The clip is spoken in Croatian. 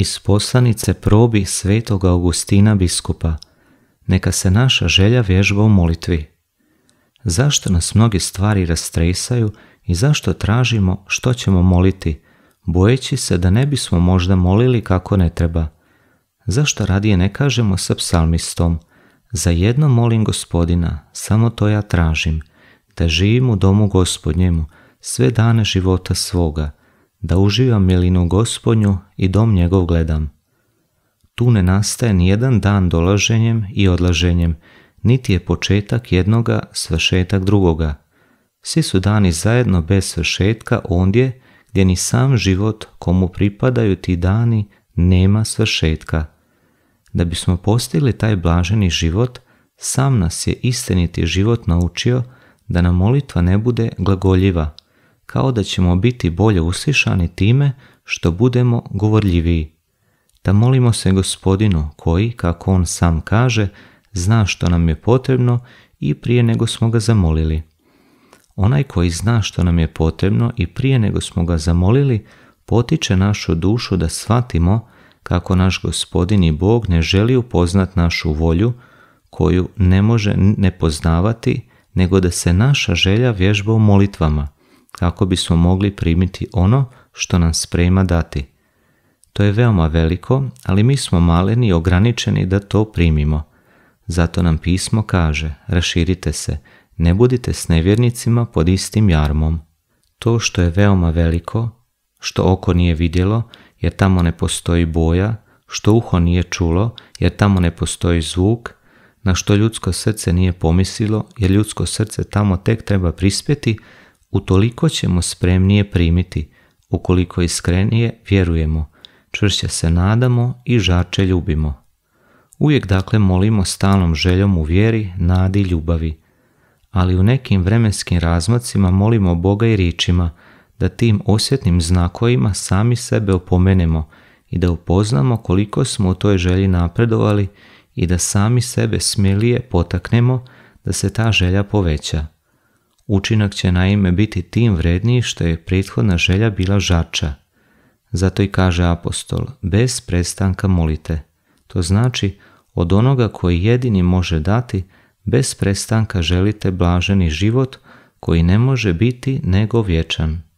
iz poslanice probi svetoga Augustina biskupa, neka se naša želja vježba u molitvi. Zašto nas mnoge stvari rastresaju i zašto tražimo što ćemo moliti, bojeći se da ne bismo možda molili kako ne treba? Zašto radije ne kažemo sa psalmistom, za jedno molim gospodina, samo to ja tražim, da živim u domu gospodnjemu sve dane života svoga, da uživam milinu gospodnju i dom njegov gledam. Tu ne nastaje nijedan dan dolaženjem i odlaženjem, niti je početak jednoga svršetak drugoga. Svi su dani zajedno bez svršetka ondje gdje ni sam život komu pripadaju ti dani nema svršetka. Da bismo postigli taj blaženi život, sam nas je istiniti život naučio da nam molitva ne bude glagoljiva, kao da ćemo biti bolje uslišani time što budemo govorljiviji. Da molimo se gospodinu koji, kako on sam kaže, zna što nam je potrebno i prije nego smo ga zamolili. Onaj koji zna što nam je potrebno i prije nego smo ga zamolili, potiče našu dušu da shvatimo kako naš gospodin i Bog ne želi upoznat našu volju koju ne može ne poznavati, nego da se naša želja vježba u molitvama – kako bismo mogli primiti ono što nam sprema dati. To je veoma veliko, ali mi smo maleni i ograničeni da to primimo. Zato nam pismo kaže, raširite se, ne budite s nevjernicima pod istim jarmom. To što je veoma veliko, što oko nije vidjelo, jer tamo ne postoji boja, što uho nije čulo, jer tamo ne postoji zvuk, na što ljudsko srce nije pomislilo, jer ljudsko srce tamo tek treba prispjeti, utoliko ćemo spremnije primiti, ukoliko iskrenije vjerujemo, čvršće se nadamo i žače ljubimo. Uvijek dakle molimo stalnom željom u vjeri, nadi i ljubavi, ali u nekim vremenskim razmacima molimo Boga i ričima da tim osjetnim znakovima sami sebe opomenemo i da upoznamo koliko smo u toj želji napredovali i da sami sebe smjelije potaknemo da se ta želja poveća. Učinak će naime biti tim vredniji što je prethodna želja bila žača. Zato i kaže apostol, bez prestanka molite. To znači, od onoga koji jedini može dati, bez prestanka želite blaženi život koji ne može biti nego vječan.